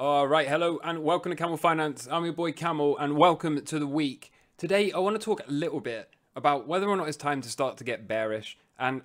All right, hello and welcome to Camel Finance. I'm your boy Camel and welcome to the week. Today I want to talk a little bit about whether or not it's time to start to get bearish and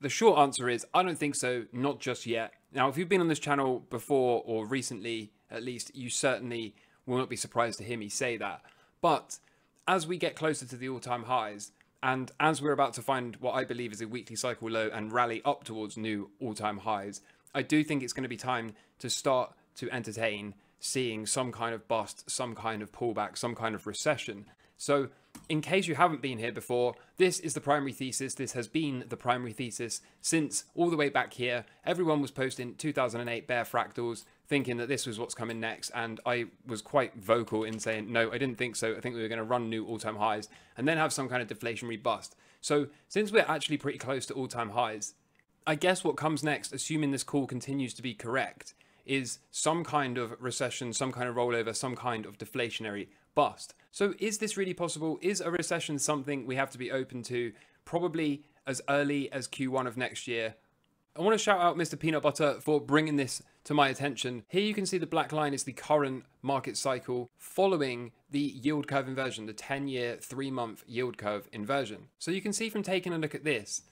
the short answer is I don't think so, not just yet. Now if you've been on this channel before or recently at least, you certainly will not be surprised to hear me say that. But as we get closer to the all-time highs and as we're about to find what I believe is a weekly cycle low and rally up towards new all-time highs, I do think it's going to be time to start to entertain seeing some kind of bust, some kind of pullback, some kind of recession. So, in case you haven't been here before, this is the primary thesis. This has been the primary thesis since all the way back here. Everyone was posting 2008 bear fractals, thinking that this was what's coming next. And I was quite vocal in saying, no, I didn't think so. I think we were going to run new all time highs and then have some kind of deflationary bust. So, since we're actually pretty close to all time highs, I guess what comes next, assuming this call continues to be correct, is some kind of recession, some kind of rollover, some kind of deflationary bust. So is this really possible? Is a recession something we have to be open to probably as early as Q1 of next year? I want to shout out Mr. Peanut Butter for bringing this to my attention. Here you can see the black line is the current market cycle following the yield curve inversion, the 10-year, three-month yield curve inversion. So you can see from taking a look at this,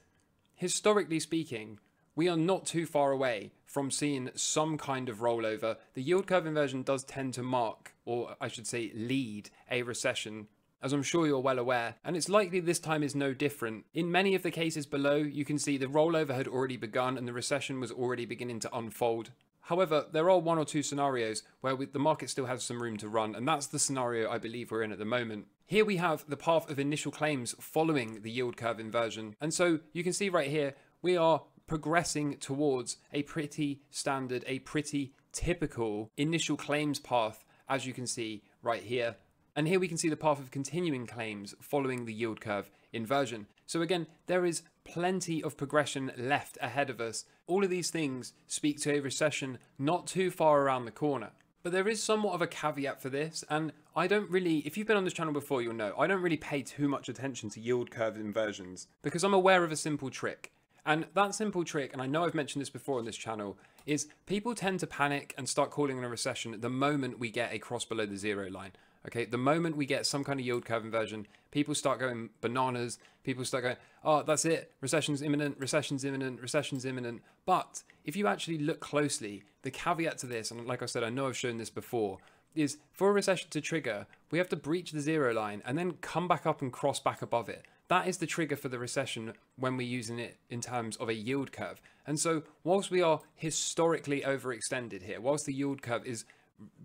historically speaking, we are not too far away from seeing some kind of rollover. The yield curve inversion does tend to mark, or I should say lead, a recession as I'm sure you're well aware, and it's likely this time is no different. In many of the cases below, you can see the rollover had already begun and the recession was already beginning to unfold. However, there are one or two scenarios where we, the market still has some room to run, and that's the scenario I believe we're in at the moment. Here we have the path of initial claims following the yield curve inversion. And so you can see right here, we are progressing towards a pretty standard, a pretty typical initial claims path, as you can see right here. And here we can see the path of continuing claims following the yield curve inversion. So again, there is plenty of progression left ahead of us. All of these things speak to a recession not too far around the corner. But there is somewhat of a caveat for this, and I don't really, if you've been on this channel before, you'll know, I don't really pay too much attention to yield curve inversions because I'm aware of a simple trick. And that simple trick, and I know I've mentioned this before on this channel, is people tend to panic and start calling in a recession the moment we get a cross below the zero line. Okay, the moment we get some kind of yield curve inversion, people start going bananas. People start going, oh, that's it. Recession's imminent, recession's imminent, recession's imminent. But if you actually look closely, the caveat to this, and like I said, I know I've shown this before, is for a recession to trigger, we have to breach the zero line and then come back up and cross back above it. That is the trigger for the recession when we're using it in terms of a yield curve. And so whilst we are historically overextended here, whilst the yield curve is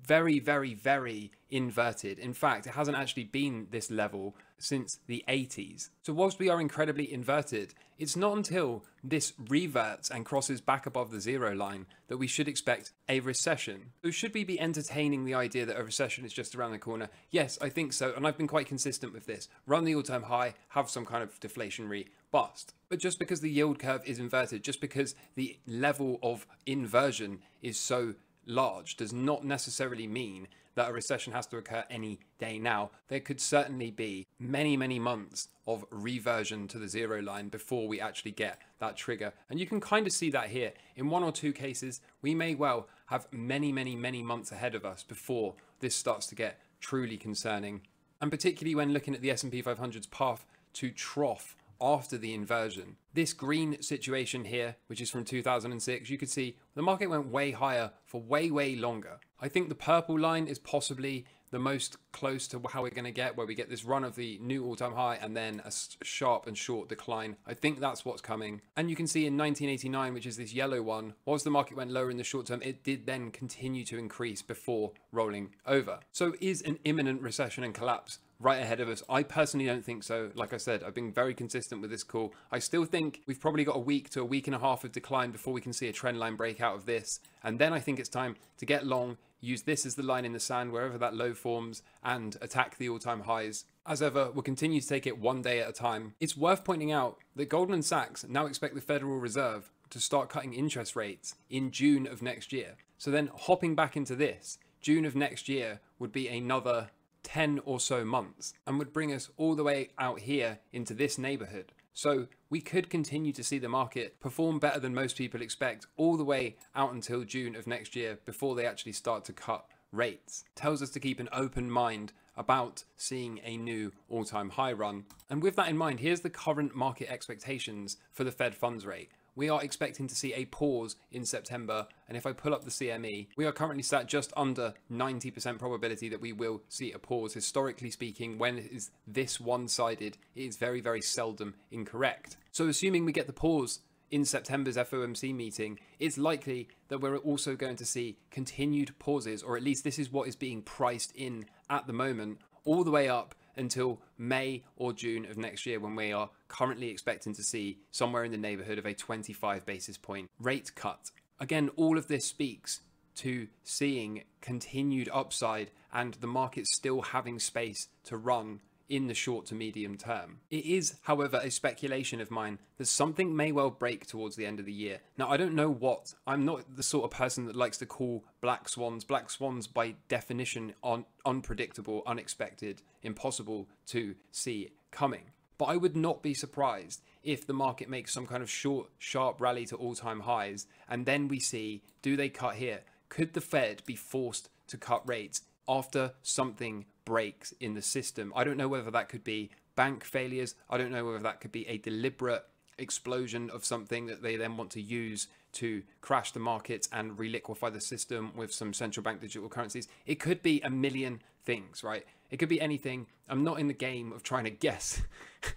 very, very, very inverted. In fact, it hasn't actually been this level since the 80s. So whilst we are incredibly inverted, it's not until this reverts and crosses back above the zero line that we should expect a recession. So should we be entertaining the idea that a recession is just around the corner? Yes, I think so, and I've been quite consistent with this. Run the all-time high, have some kind of deflationary bust. But just because the yield curve is inverted, just because the level of inversion is so large does not necessarily mean that a recession has to occur any day now. There could certainly be many, many months of reversion to the zero line before we actually get that trigger. And you can kind of see that here. In one or two cases, we may well have many, many, many months ahead of us before this starts to get truly concerning. And particularly when looking at the S&P 500's path to trough after the inversion. This green situation here, which is from 2006, you could see the market went way higher for way, way longer. I think the purple line is possibly the most close to how we're going to get, where we get this run of the new all-time high and then a sharp and short decline. I think that's what's coming. And you can see in 1989, which is this yellow one, once the market went lower in the short term, it did then continue to increase before rolling over. So is an imminent recession and collapse right ahead of us? I personally don't think so. Like I said, I've been very consistent with this call. I still think we've probably got a week to a week and a half of decline before we can see a trend line break out of this. And then I think it's time to get long use this as the line in the sand wherever that low forms and attack the all-time highs. As ever, we'll continue to take it one day at a time. It's worth pointing out that Goldman Sachs now expect the Federal Reserve to start cutting interest rates in June of next year. So then hopping back into this, June of next year would be another 10 or so months and would bring us all the way out here into this neighborhood. So we could continue to see the market perform better than most people expect all the way out until June of next year before they actually start to cut rates. Tells us to keep an open mind about seeing a new all-time high run. And with that in mind, here's the current market expectations for the Fed funds rate we are expecting to see a pause in September. And if I pull up the CME, we are currently sat just under 90% probability that we will see a pause. Historically speaking, when it is this one-sided, it is very, very seldom incorrect. So assuming we get the pause in September's FOMC meeting, it's likely that we're also going to see continued pauses, or at least this is what is being priced in at the moment, all the way up until May or June of next year when we are currently expecting to see somewhere in the neighborhood of a 25 basis point rate cut. Again, all of this speaks to seeing continued upside and the market still having space to run in the short to medium term. It is, however, a speculation of mine that something may well break towards the end of the year. Now, I don't know what. I'm not the sort of person that likes to call black swans. Black swans, by definition, are unpredictable, unexpected, impossible to see coming. But I would not be surprised if the market makes some kind of short, sharp rally to all time highs, and then we see do they cut here? Could the Fed be forced to cut rates after something breaks in the system. I don't know whether that could be bank failures. I don't know whether that could be a deliberate explosion of something that they then want to use to crash the markets and reliquify the system with some central bank digital currencies. It could be a million things, right? It could be anything. I'm not in the game of trying to guess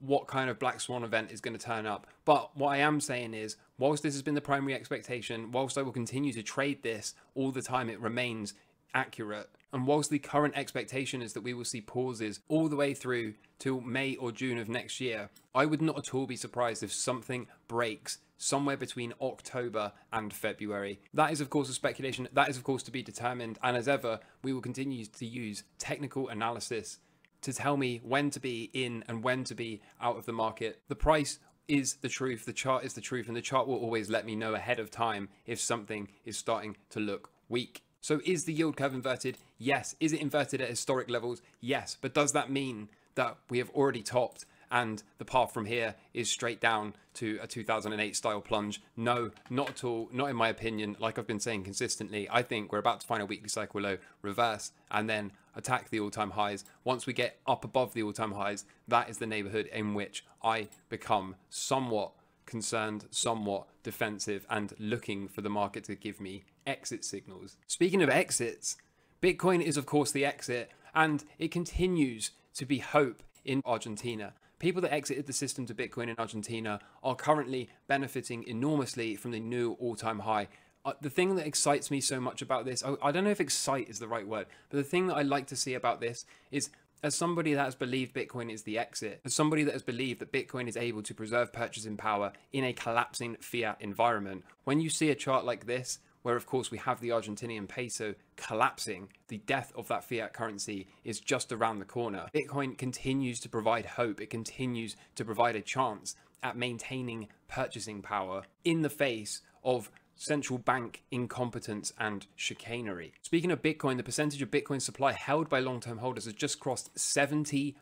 what kind of black swan event is going to turn up. But what I am saying is, whilst this has been the primary expectation, whilst I will continue to trade this all the time it remains accurate. And whilst the current expectation is that we will see pauses all the way through till May or June of next year, I would not at all be surprised if something breaks somewhere between October and February. That is of course a speculation, that is of course to be determined, and as ever, we will continue to use technical analysis to tell me when to be in and when to be out of the market. The price is the truth, the chart is the truth, and the chart will always let me know ahead of time if something is starting to look weak. So is the yield curve inverted? Yes. Is it inverted at historic levels? Yes. But does that mean that we have already topped and the path from here is straight down to a 2008 style plunge. No, not at all. Not in my opinion. Like I've been saying consistently, I think we're about to find a weekly cycle low, reverse, and then attack the all time highs. Once we get up above the all time highs, that is the neighborhood in which I become somewhat concerned, somewhat defensive, and looking for the market to give me exit signals. Speaking of exits, Bitcoin is, of course, the exit, and it continues to be hope in Argentina. People that exited the system to Bitcoin in Argentina are currently benefiting enormously from the new all time high. Uh, the thing that excites me so much about this, I, I don't know if excite is the right word, but the thing that I like to see about this is as somebody that has believed Bitcoin is the exit, as somebody that has believed that Bitcoin is able to preserve purchasing power in a collapsing fiat environment, when you see a chart like this, where of course we have the Argentinian peso collapsing, the death of that fiat currency is just around the corner. Bitcoin continues to provide hope, it continues to provide a chance at maintaining purchasing power in the face of central bank incompetence and chicanery. Speaking of Bitcoin, the percentage of Bitcoin supply held by long-term holders has just crossed 75%.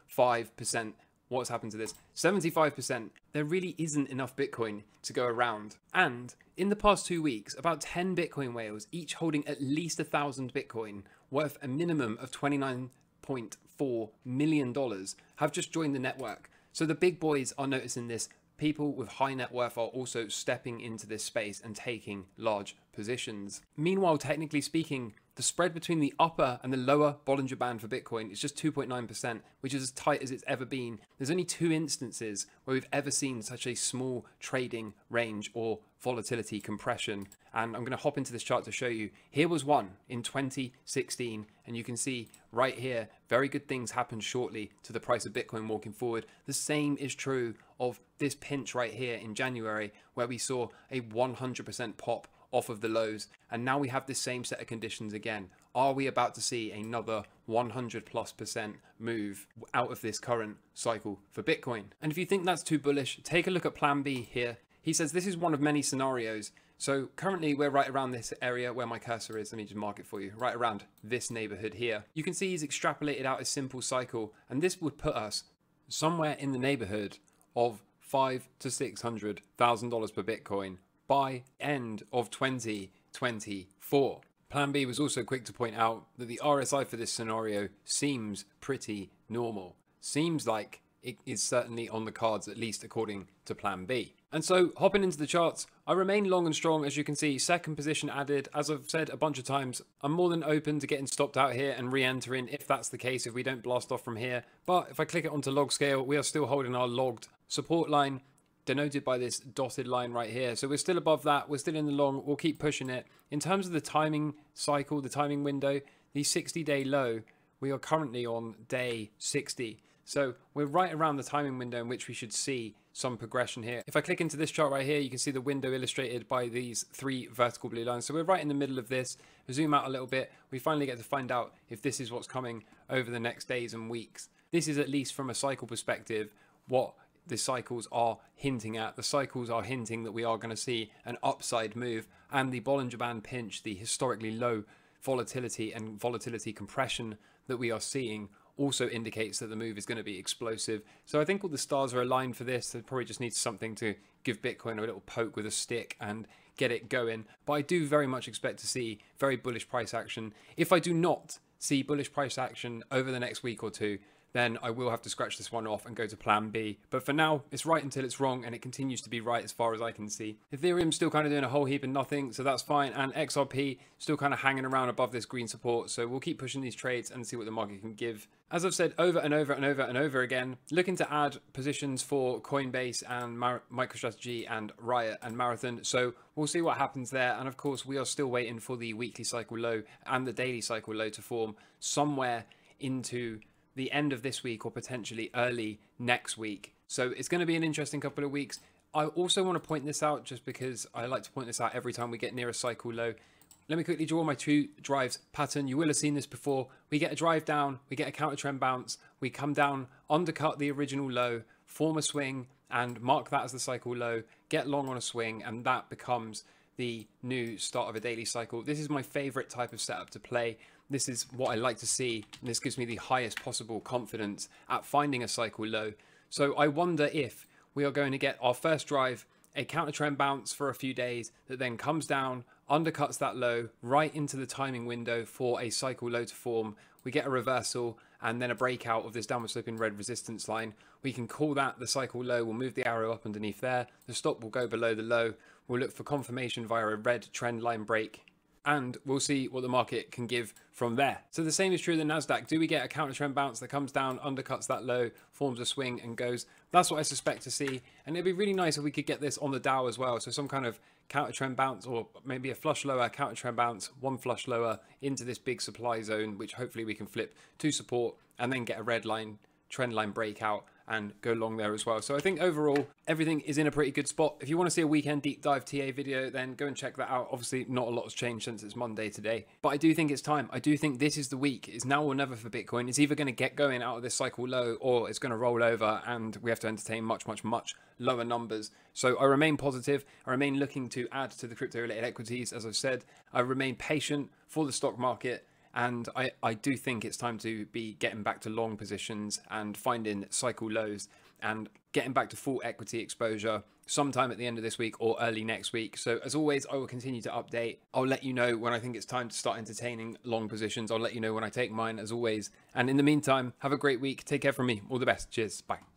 What's happened to this? 75%. There really isn't enough Bitcoin to go around. And in the past two weeks, about 10 Bitcoin whales, each holding at least a thousand Bitcoin, worth a minimum of $29.4 million, have just joined the network. So the big boys are noticing this people with high net worth are also stepping into this space and taking large positions. Meanwhile, technically speaking, the spread between the upper and the lower Bollinger Band for Bitcoin is just 2.9%, which is as tight as it's ever been. There's only two instances where we've ever seen such a small trading range or volatility compression. And I'm going to hop into this chart to show you. Here was one in 2016, and you can see right here, very good things happen shortly to the price of Bitcoin walking forward. The same is true of this pinch right here in January, where we saw a 100% pop off of the lows. And now we have the same set of conditions again. Are we about to see another 100 plus percent move out of this current cycle for Bitcoin? And if you think that's too bullish, take a look at plan B here. He says this is one of many scenarios. So currently we're right around this area where my cursor is. Let me just mark it for you. Right around this neighborhood here. You can see he's extrapolated out a simple cycle and this would put us somewhere in the neighborhood of five to six hundred thousand dollars per Bitcoin by end of 2024. Plan B was also quick to point out that the RSI for this scenario seems pretty normal. Seems like it is certainly on the cards, at least according to Plan B. And so, hopping into the charts, I remain long and strong, as you can see, second position added. As I've said a bunch of times, I'm more than open to getting stopped out here and re-entering if that's the case, if we don't blast off from here. But if I click it onto log scale, we are still holding our logged support line denoted by this dotted line right here. So we're still above that. We're still in the long. We'll keep pushing it. In terms of the timing cycle, the timing window, the 60-day low, we are currently on day 60. So we're right around the timing window in which we should see some progression here. If I click into this chart right here, you can see the window illustrated by these three vertical blue lines. So we're right in the middle of this. Zoom out a little bit. We finally get to find out if this is what's coming over the next days and weeks. This is at least from a cycle perspective what the cycles are hinting at. The cycles are hinting that we are going to see an upside move and the Bollinger Band pinch, the historically low volatility and volatility compression that we are seeing also indicates that the move is going to be explosive. So I think all the stars are aligned for this. They probably just need something to give Bitcoin a little poke with a stick and get it going. But I do very much expect to see very bullish price action. If I do not see bullish price action over the next week or two, then I will have to scratch this one off and go to plan B. But for now, it's right until it's wrong and it continues to be right as far as I can see. Ethereum's still kind of doing a whole heap of nothing, so that's fine. And XRP still kind of hanging around above this green support. So we'll keep pushing these trades and see what the market can give. As I've said over and over and over and over again, looking to add positions for Coinbase and Mar MicroStrategy and Riot and Marathon. So we'll see what happens there. And of course, we are still waiting for the weekly cycle low and the daily cycle low to form somewhere into the end of this week or potentially early next week. So it's going to be an interesting couple of weeks. I also want to point this out just because I like to point this out every time we get near a cycle low. Let me quickly draw my two drives pattern. You will have seen this before. We get a drive down, we get a counter trend bounce, we come down, undercut the original low, form a swing, and mark that as the cycle low, get long on a swing, and that becomes the new start of a daily cycle. This is my favorite type of setup to play. This is what I like to see. And this gives me the highest possible confidence at finding a cycle low. So I wonder if we are going to get our first drive, a counter trend bounce for a few days that then comes down, undercuts that low right into the timing window for a cycle low to form. We get a reversal and then a breakout of this downward sloping red resistance line. We can call that the cycle low. We'll move the arrow up underneath there. The stop will go below the low. We'll look for confirmation via a red trend line break and we'll see what the market can give from there. So the same is true of the NASDAQ. Do we get a counter trend bounce that comes down, undercuts that low, forms a swing and goes? That's what I suspect to see. And it'd be really nice if we could get this on the Dow as well. So some kind of counter trend bounce or maybe a flush lower, counter trend bounce, one flush lower into this big supply zone, which hopefully we can flip to support and then get a red line, trend line breakout and go long there as well. So I think overall, everything is in a pretty good spot. If you want to see a weekend deep dive TA video, then go and check that out. Obviously, not a lot has changed since it's Monday today, but I do think it's time. I do think this is the week. It's now or never for Bitcoin. It's either going to get going out of this cycle low or it's going to roll over and we have to entertain much, much, much lower numbers. So I remain positive. I remain looking to add to the crypto related equities. As I've said, I remain patient for the stock market and I, I do think it's time to be getting back to long positions and finding cycle lows and getting back to full equity exposure sometime at the end of this week or early next week. So as always, I will continue to update. I'll let you know when I think it's time to start entertaining long positions. I'll let you know when I take mine as always. And in the meantime, have a great week. Take care from me. All the best. Cheers. Bye.